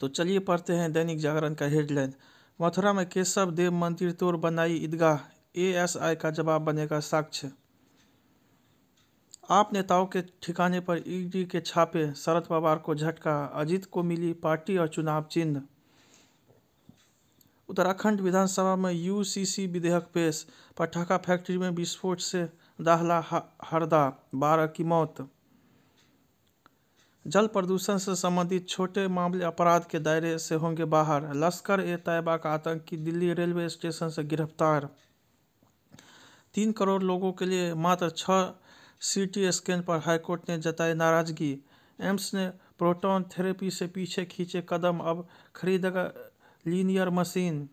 तो चलिए पढ़ते हैं दैनिक जागरण का हेडलाइन मथुरा में केशव देव मंदिर तोड़ बनाई ईदगाह एएसआई का जवाब बनेगा साक्ष्य आप नेताओं के ठिकाने पर ईडी के छापे शरद पवार को झटका अजीत को मिली पार्टी और चुनाव चिन्ह उत्तराखंड विधानसभा में यूसीसी विधेयक पेश पटाखा फैक्ट्री में विस्फोट से दाहला हरदा बारह की मौत जल प्रदूषण से संबंधित छोटे मामले अपराध के दायरे से होंगे बाहर लश्कर ए तैयबा का आतंकी दिल्ली रेलवे स्टेशन से गिरफ्तार तीन करोड़ लोगों के लिए मात्र छः सीटी स्कैन पर हाईकोर्ट ने जताई नाराजगी एम्स ने प्रोटॉन थेरेपी से पीछे खींचे कदम अब खरीदेगा लीनियर मशीन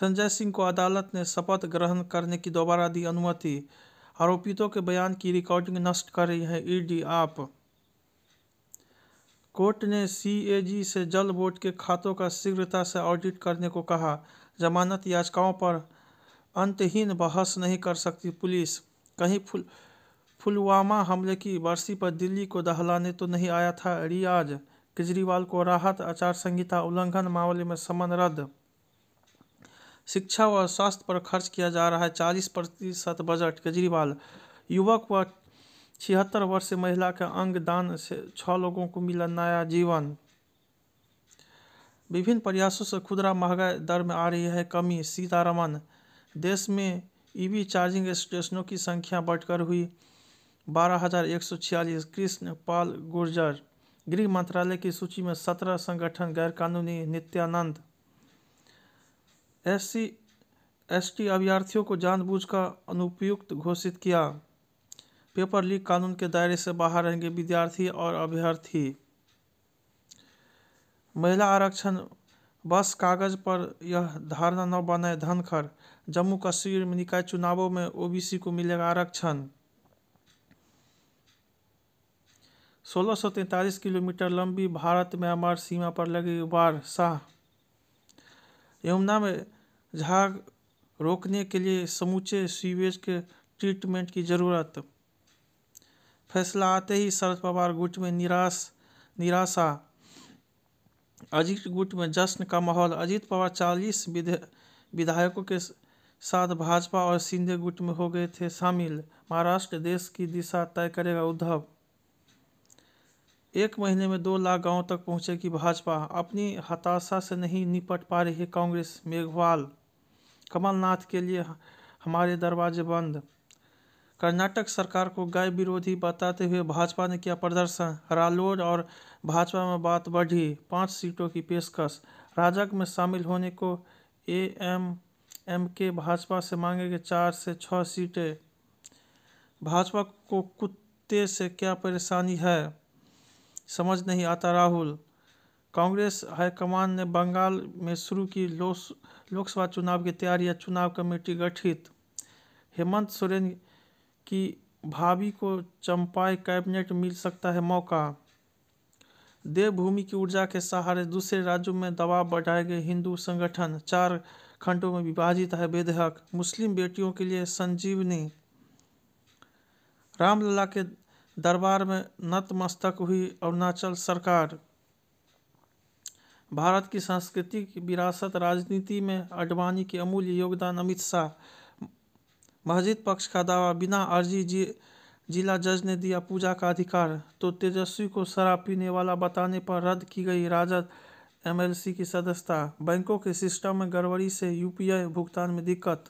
संजय सिंह को अदालत ने शपथ ग्रहण करने की दोबारा दी अनुमति आरोपितों के बयान की रिकॉर्डिंग नष्ट कर रही है ईडी आप कोर्ट ने सीएजी से जल बोर्ड के खातों का शीघ्रता से ऑडिट करने को कहा जमानत याचिकाओं पर अंतहीन बहस नहीं कर सकती पुलिस कहीं फुल पुलवामा हमले की बरसी पर दिल्ली को दहलाने तो नहीं आया था रियाज केजरीवाल को राहत आचार संहिता उल्लंघन मामले में समन रद्द शिक्षा व स्वास्थ्य पर खर्च किया जा रहा है चालीस प्रतिशत बजट केजरीवाल युवक व छिहत्तर वर्ष महिला के अंग दान से छः लोगों को मिला नया जीवन विभिन्न प्रयासों से खुदरा महंगाई दर में आ रही है कमी सीतारमन देश में ईवी चार्जिंग स्टेशनों की संख्या बढ़कर हुई बारह हजार एक सौ छियालीस कृष्ण पाल गुर्जर गृह मंत्रालय की सूची में सत्रह संगठन गैरकानूनी नित्यानंद एससी एसटी अभ्यर्थियों को जानबूझ कर अनुपयुक्त घोषित किया पेपर लीक कानून के दायरे से बाहर रहेंगे विद्यार्थी और अभ्यर्थी महिला आरक्षण बस कागज पर यह धारणा न बनाए धनखड़ जम्मू कश्मीर में निकाय चुनावों में ओबीसी को मिलेगा आरक्षण सोलह सौ किलोमीटर लंबी भारत म्यांमार सीमा पर लगी बार शाह यमुना में झाग रोकने के लिए समूचे सीवेज के ट्रीटमेंट की ज़रूरत फैसला आते ही शरद पवार गुट में निराश निराशा अजीत गुट में जश्न का माहौल अजीत पवार चालीस विधायकों के साथ भाजपा और सिंधे गुट में हो गए थे शामिल महाराष्ट्र देश की दिशा तय करेगा उद्धव एक महीने में दो लाख गांव तक पहुंचेगी भाजपा अपनी हताशा से नहीं निपट पा रही है कांग्रेस मेघवाल कमलनाथ के लिए हमारे दरवाजे बंद कर्नाटक सरकार को गाय विरोधी बताते हुए भाजपा ने किया प्रदर्शन रालोड और भाजपा में बात बढ़ी पांच सीटों की पेशकश राजक में शामिल होने को ए एम एम के भाजपा से मांगेंगे चार से छः सीटें भाजपा को कुत्ते से क्या परेशानी है समझ नहीं आता राहुल कांग्रेस हाईकमान ने बंगाल में शुरू की लोकसभा चुनाव की तैयारियां चुनाव कमेटी गठित हेमंत सोरेन की भाभी को चंपाई कैबिनेट मिल सकता है मौका देवभूमि की ऊर्जा के सहारे दूसरे राज्यों में दबाव बढ़ाए गए हिंदू संगठन चार खंडों में विभाजित है विधेयक मुस्लिम बेटियों के लिए संजीवनी रामलला के दरबार में नतमस्तक हुई अरुणाचल सरकार भारत की सांस्कृतिक विरासत राजनीति में अडवाणी के अमूल्य योगदान अमित शाह मस्जिद पक्ष का दावा बिना अर्जी जी जिला जज ने दिया पूजा का अधिकार तो तेजस्वी को शराब पीने वाला बताने पर रद्द की गई राजद एमएलसी की सदस्यता बैंकों के सिस्टम में गड़बड़ी से यूपीआई भुगतान में दिक्कत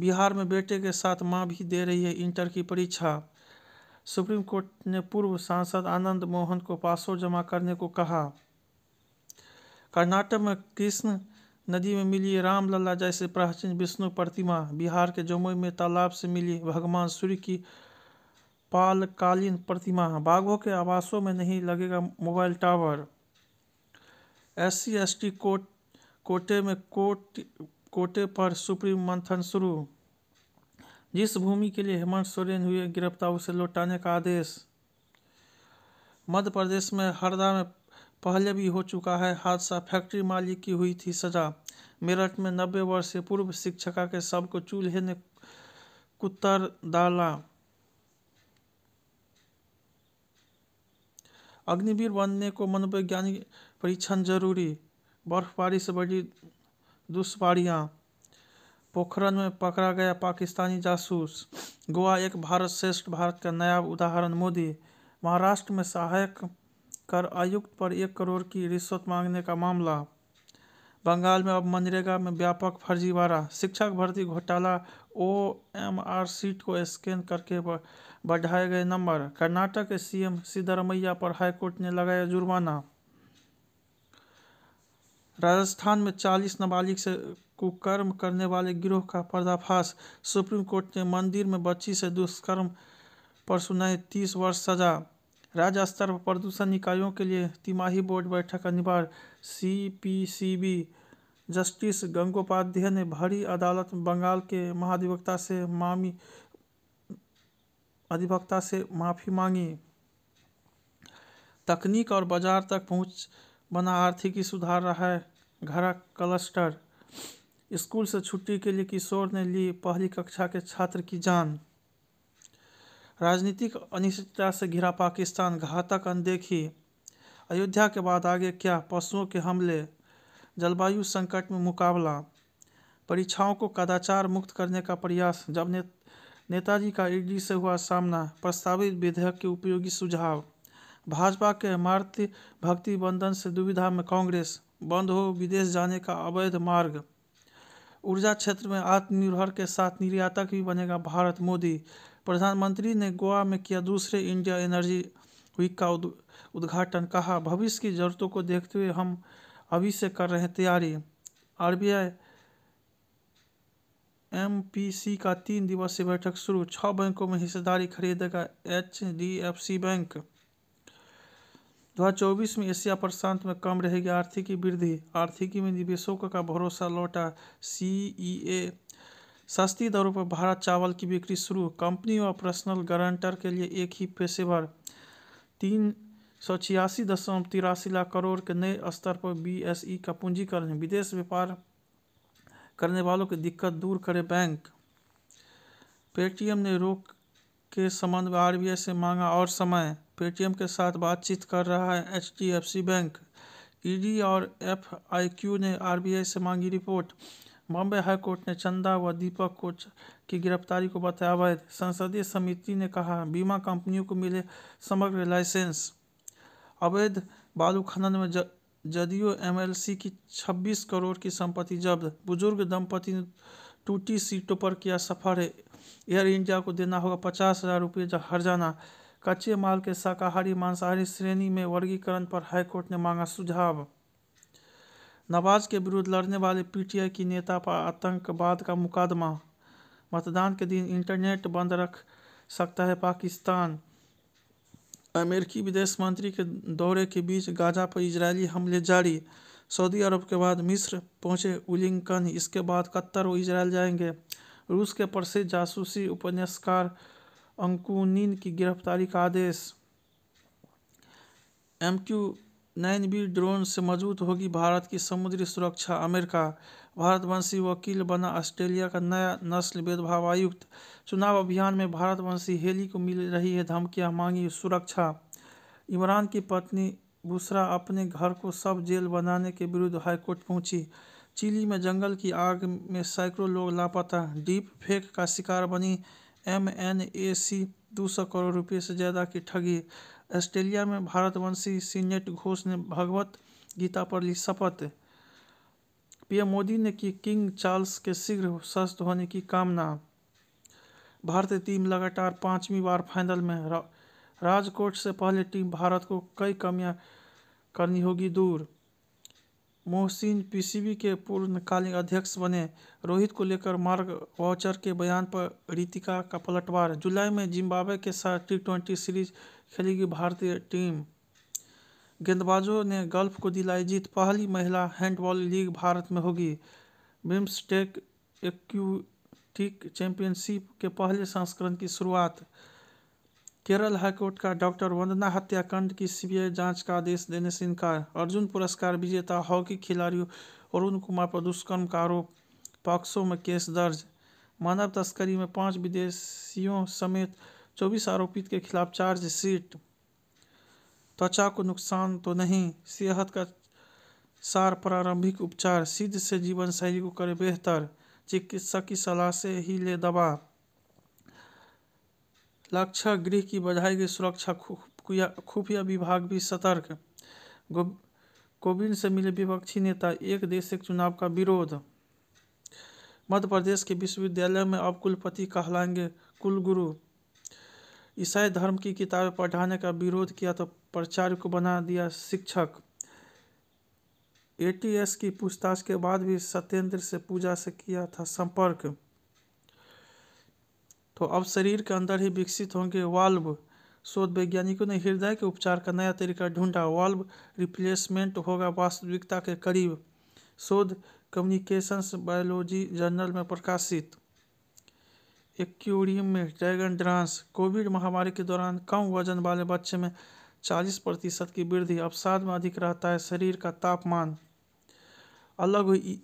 बिहार में बेटे के साथ मां भी दे रही है इंटर की परीक्षा सुप्रीम कोर्ट ने पूर्व सांसद आनंद मोहन को पासवर्ड जमा करने को कहा कर्नाटक में कृष्ण नदी में मिली रामलला जैसे प्राचीन विष्णु प्रतिमा बिहार के जमुई में तालाब से मिली भगवान सूर्य की पालकालीन प्रतिमा बाघों के आवासों में नहीं लगेगा mobile tower S C S T कोट कोटे में कोट कोटे पर सुप्रीम मंथन शुरू जिस भूमि के लिए हेमंत सोरेन हुए गिरफ्तार उसे लौटाने का आदेश मध्य प्रदेश में हरदा में पहले भी हो चुका है हादसा फैक्ट्री मालिक की हुई थी सजा मेरठ में नब्बे से पूर्व शिक्षिका के शव को चूल्हे ने कुतर डाला अग्निवीर बनने को मनोवैज्ञानिक परीक्षण जरूरी बर्फबारी से बड़ी दुष्पारियाँ पोखरन में पकड़ा गया पाकिस्तानी जासूस गोवा एक भारत श्रेष्ठ भारत का नया उदाहरण मोदी महाराष्ट्र में सहायक कर आयुक्त पर एक करोड़ की रिश्वत मांगने का मामला बंगाल में अब मनरेगा में व्यापक फर्जीवाड़ा शिक्षक भर्ती घोटाला ओ एम आर सीट को स्कैन करके बढ़ाए गए नंबर कर्नाटक के सीएम सिद्धरमैया पर हाईकोर्ट ने लगाया जुर्माना राजस्थान में 40 नाबालिग से कुकर्म करने वाले गिरोह का पर्दाफाश सुप्रीम कोर्ट ने मंदिर में बच्ची से दुष्कर्म पर सुनाई 30 वर्ष सजा राज्य स्तर पर प्रदूषण निकायों के लिए तिमाही बोर्ड बैठक अनिवार्य सीपीसीबी जस्टिस गंगोपाध्याय ने भरी अदालत बंगाल के महाधिवक्ता से मामी अधिवक्ता से माफ़ी मांगी तकनीक और बाजार तक पहुंच बना आर्थिकी सुधार रहा है घरा क्लस्टर स्कूल से छुट्टी के लिए किशोर ने ली पहली कक्षा के छात्र की जान राजनीतिक अनिश्चितता से घिरा पाकिस्तान घातक अनदेखी अयोध्या के बाद आगे क्या पशुओं के हमले जलवायु संकट में मुकाबला परीक्षाओं को कदाचार मुक्त करने का प्रयास जब ने, नेताजी का ईडी से हुआ सामना प्रस्तावित विधेयक के उपयोगी सुझाव भाजपा के मार्त भक्ति बंधन से दुविधा में कांग्रेस बंद हो विदेश जाने का अवैध मार्ग ऊर्जा क्षेत्र में आत्मनिर्भर के साथ निर्यातक भी बनेगा भारत मोदी प्रधानमंत्री ने गोवा में किया दूसरे इंडिया एनर्जी वीक का उद्घाटन कहा भविष्य की जरूरतों को देखते हुए हम अभी से कर रहे हैं तैयारी आरबीआई एमपीसी का तीन दिवसीय बैठक शुरू छः बैंकों में हिस्सेदारी खरीदेगा एचडीएफसी बैंक दो हज़ार चौबीस में एशिया प्रशांत में कम रहेगी आर्थिकी वृद्धि आर्थिकी में निवेशकों का भरोसा लौटा सीईए सस्ती दरों पर भारत चावल की बिक्री शुरू कंपनी और पर्सनल गारंटर के लिए एक ही पेशेवर तीन सौ छियासी दशमलव तिरासी लाख करोड़ के नए स्तर पर बीएसई का पूंजीकरण विदेश व्यापार करने वालों की दिक्कत दूर करे बैंक पेटीएम ने रोक के संबंध में आर से मांगा और समय पेटीएम के साथ बातचीत कर रहा है एच बैंक ईडी और एफ ने आर से मांगी रिपोर्ट बॉम्बे हाईकोर्ट ने चंदा व दीपक को की गिरफ्तारी को बताया अवैध संसदीय समिति ने कहा बीमा कंपनियों को मिले समग्र लाइसेंस अवैध बालू खनन में जदयू एमएलसी की 26 करोड़ की संपत्ति जब्त बुजुर्ग दंपति ने टूटी सीटों पर किया सफर एयर इंडिया को देना होगा पचास हजार रुपये जाना कच्चे माल के शाकाहारी मांसाहारी श्रेणी में वर्गीकरण पर हाईकोर्ट ने मांगा सुझाव नवाज के विरुद्ध लड़ने वाले पीटीआई की नेता पर आतंकवाद का मुकदमा मतदान के दिन इंटरनेट बंद रख सकता है पाकिस्तान अमेरिकी विदेश मंत्री के दौरे के बीच गाजा पर इजरायली हमले जारी सऊदी अरब के बाद मिस्र पहुंचे उलिंकन इसके बाद कत्तर और इजराइल जाएंगे रूस के प्रसिद्ध जासूसी उपन्यासकार अंकुनिन की गिरफ्तारी का आदेश M Q nine B drone से मजबूत होगी भारत की समुद्री सुरक्षा अमेरिका भारतवंशी वकील बना ऑस्ट्रेलिया का नया नस्ल भेदभाव आयुक्त चुनाव अभियान में भारतवंशी हेली को मिल रही है धमकियां मांगी सुरक्षा इमरान की पत्नी बुसरा अपने घर को सब जेल बनाने के विरुद्ध हाईकोर्ट पहुंची चिली में जंगल की आग में सैकड़ों लोग लापता डीप फेक का शिकार बनी एम एन ए सी दो सौ करोड़ रुपये से ज़्यादा की ठगी ऑस्ट्रेलिया में भारतवंशी सीनेट घोष ने भगवत गीता पर ली शपथ पीएम मोदी ने की किंग चार्ल्स के शीघ्र स्वस्थ होने की कामना भारतीय टीम लगातार पांचवीं बार फाइनल में राजकोट से पहले टीम भारत को कई कमियां करनी होगी दूर मोहसिन पीसीबी के पूर्णकालीन अध्यक्ष बने रोहित को लेकर मार्ग वाउचर के बयान पर रितिका का पलटवार जुलाई में जिम्बाब्वे के साथ टी ट्वेंटी सीरीज खेलेगी भारतीय टीम गेंदबाजों ने गल्फ को दिलाई जीत पहली महिला हैंडबॉल लीग भारत में होगी बिम्सटेक एक्यूटिक चैंपियनशिप के पहले संस्करण की शुरुआत केरल हाईकोर्ट का डॉक्टर वंदना हत्याकांड की सीबीआई जांच का आदेश देने से इनकार अर्जुन पुरस्कार विजेता हॉकी खिलाड़ी अरुण कुमार पर दुष्कर्म का आरोप पॉक्सो में केस दर्ज मानव तस्करी में पांच विदेशियों समेत चौबीस आरोपित के खिलाफ चार्जशीट त्वचा को नुकसान तो नहीं सेहत का सार प्रारंभिक उपचार सिद्ध से जीवन शैली को करे बेहतर चिकित्सक की सलाह से ही ले दबा लक्ष्य गृह की बधाई की सुरक्षा खुफिया विभाग भी सतर्क कोविंद से मिले विपक्षी नेता एक देश एक चुनाव का विरोध मध्य प्रदेश के विश्वविद्यालय में अब कुलपति कहलाएंगे कुलगुरु ईसाई धर्म की किताबें पढ़ाने का विरोध किया तो प्राचार्य को बना दिया शिक्षक एटीएस की पूछताछ के बाद भी सत्येंद्र से पूजा से किया था संपर्क तो अब शरीर के अंदर ही विकसित होंगे वाल्व शोध वैज्ञानिकों ने हृदय के उपचार का नया तरीका ढूंढा वाल्व रिप्लेसमेंट होगा वास्तविकता के करीब शोध कम्युनिकेशंस बायोलॉजी जर्नल में प्रकाशित एक्यूरियम में ड्रैगन ड्रांस कोविड महामारी के दौरान कम वजन वाले बच्चे में 40 प्रतिशत की वृद्धि अवसाद में अधिक रहता है शरीर का तापमान अलग हुई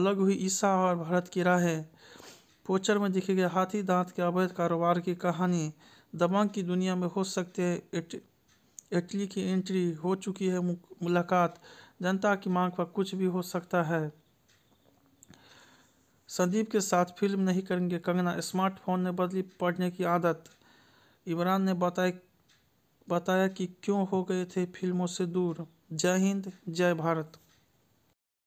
अलग हुई ईसा और भारत की राहें पोचर में दिखे गए हाथी दांत के अवैध कारोबार की कहानी दबंग की दुनिया में हो सकते हैं इटली की एंट्री हो चुकी है मुलाकात जनता की मांग पर कुछ भी हो सकता है संदीप के साथ फिल्म नहीं करेंगे कंगना स्मार्टफोन ने बदली पढ़ने की आदत इमरान ने बताया बताया कि क्यों हो गए थे फिल्मों से दूर जय हिंद जय भारत